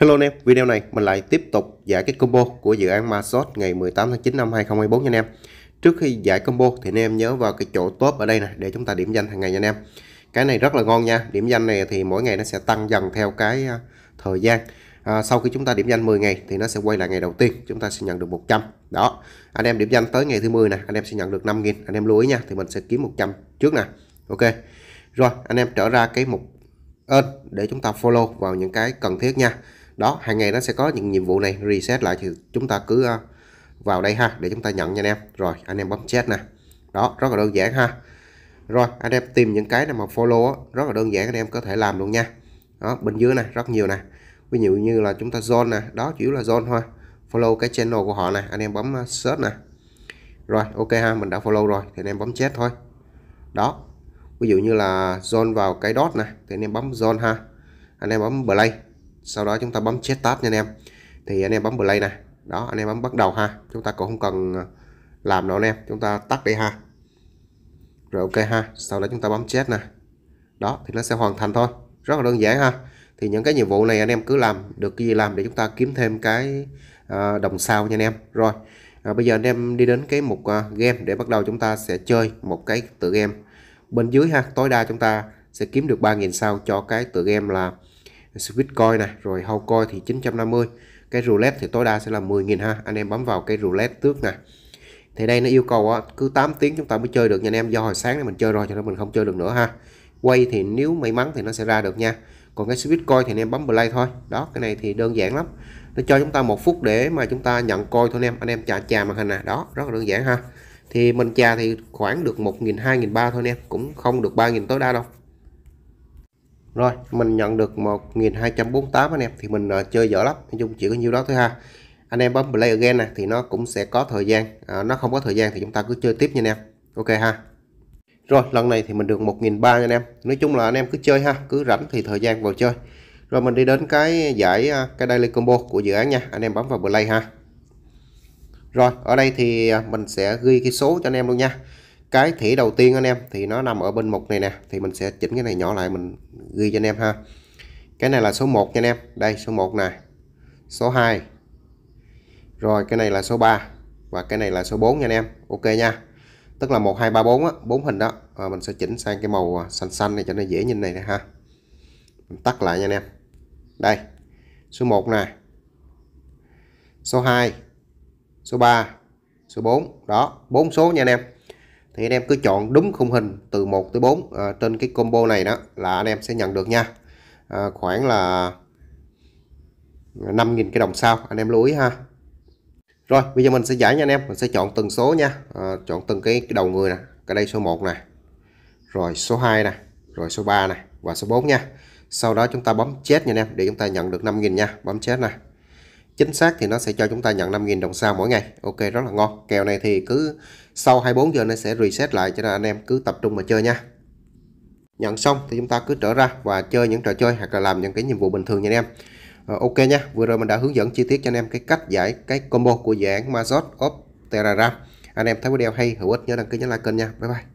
Hello anh em, video này mình lại tiếp tục giải cái combo của dự án Masot ngày 18 tháng 9 năm 2024 nha anh em. Trước khi giải combo thì anh em nhớ vào cái chỗ top ở đây nè để chúng ta điểm danh hàng ngày nha anh em. Cái này rất là ngon nha, điểm danh này thì mỗi ngày nó sẽ tăng dần theo cái à, thời gian. À, sau khi chúng ta điểm danh 10 ngày thì nó sẽ quay lại ngày đầu tiên, chúng ta sẽ nhận được 100. Đó, anh em điểm danh tới ngày thứ 10 nè, anh em sẽ nhận được 5.000, anh em lưu ý nha, thì mình sẽ kiếm 100 trước nè. Ok. Rồi, anh em trở ra cái mục ơn để chúng ta follow vào những cái cần thiết nha đó hàng ngày nó sẽ có những nhiệm vụ này reset lại thì chúng ta cứ ờ, vào đây ha để chúng ta nhận nha anh em rồi anh em bấm chat nè đó rất là đơn giản ha rồi anh em tìm những cái nào mà follow đó, rất là đơn giản anh em có thể làm luôn nha đó bên dưới này rất nhiều nè ví dụ như là chúng ta zone nè đó chủ yếu là zone thôi follow cái channel của họ nè anh em bấm ờ, search nè rồi ok ha mình đã follow rồi thì anh em bấm chat thôi đó ví dụ như là zone vào cái dot nè thì anh em bấm zone ha anh em bấm play sau đó chúng ta bấm set tab nha anh em thì anh em bấm play này đó anh em bấm bắt đầu ha chúng ta cũng không cần ờ, làm đâu anh em chúng ta tắt đi ha rồi ok ha sau đó chúng ta bấm set nè đó thì nó sẽ hoàn thành thôi rất là đơn giản ha thì những cái nhiệm vụ này anh em cứ làm được cái gì làm để chúng ta kiếm thêm cái ờ, đồng sao nha anh em rồi à, bây giờ anh em đi đến cái mục game để bắt đầu chúng ta sẽ chơi một cái tự game bên dưới ha tối đa chúng ta sẽ kiếm được 3.000 sao cho cái tự game là switch coin này rồi hầu coin thì 950 cái roulette thì tối đa sẽ là 10.000 ha anh em bấm vào cái roulette trước nè thì đây nó yêu cầu á, cứ 8 tiếng chúng ta mới chơi được nha anh em do hồi sáng này mình chơi rồi cho nên mình không chơi được nữa ha quay thì nếu may mắn thì nó sẽ ra được nha còn cái switch coin thì anh em bấm play thôi đó cái này thì đơn giản lắm nó cho chúng ta một phút để mà chúng ta nhận coi thôi anh em anh em chà chà màn hình nè đó rất là đơn giản ha thì mình chà thì khoảng được 1.000 2.000 thôi anh em cũng không được 3.000 tối đa đâu rồi mình nhận được 1248 anh em thì mình uh, chơi dở lắm nói chung chỉ có nhiêu đó thôi ha anh em bấm play again này thì nó cũng sẽ có thời gian à, nó không có thời gian thì chúng ta cứ chơi tiếp nha anh em ok ha rồi lần này thì mình được 1.300 anh em nói chung là anh em cứ chơi ha cứ rảnh thì thời gian vào chơi rồi mình đi đến cái giải ờ, cái daily combo của dự án nha anh em bấm vào play ha rồi ở đây thì mình sẽ ghi cái số cho anh em luôn nha cái thẻ đầu tiên anh em thì nó nằm ở bên mục này nè thì mình sẽ chỉnh cái này nhỏ lại mình ghi cho anh em ha cái này là số 1 nha anh em đây số 1 này số 2 rồi cái này là số 3 và cái này là số 4 nha anh em ok nha tức là 1 2 3 4 á, 4 hình đó à, mình sẽ chỉnh sang cái màu à, xanh xanh này cho nó dễ nhìn này nè ha mình tắt lại nha anh em đây số 1 nè số 2 số 3 số 4 đó bốn số nha anh em thì anh em cứ chọn đúng khung hình từ 1 tới 4 à, trên cái combo này đó là anh em sẽ nhận được nha à, khoảng là 5.000 cái đồng sao anh em lưu ý ha rồi bây giờ mình sẽ giải nha anh em mình sẽ chọn từng số nha à, chọn từng cái, cái đầu người nè cái đây số 1 này rồi số 2 này rồi số 3 này và số 4 nha sau đó chúng ta bấm chết nha anh em để chúng ta nhận được 5.000 nha bấm chết nè chính xác thì nó sẽ cho chúng ta nhận 5.000 đồng sao mỗi ngày ok rất là ngon kèo này thì cứ sau 24 giờ nó sẽ reset lại cho nên anh em cứ tập trung mà chơi nha nhận xong thì chúng ta cứ trở ra và chơi những trò chơi hoặc là làm những cái nhiệm vụ bình thường nha anh em ờ, ok nha vừa rồi mình đã hướng dẫn chi tiết cho anh em cái cách giải cái combo của dự án Mazot of Terraram anh em thấy video hay hữu ích nhớ đăng ký nhấn like kênh nha bye bye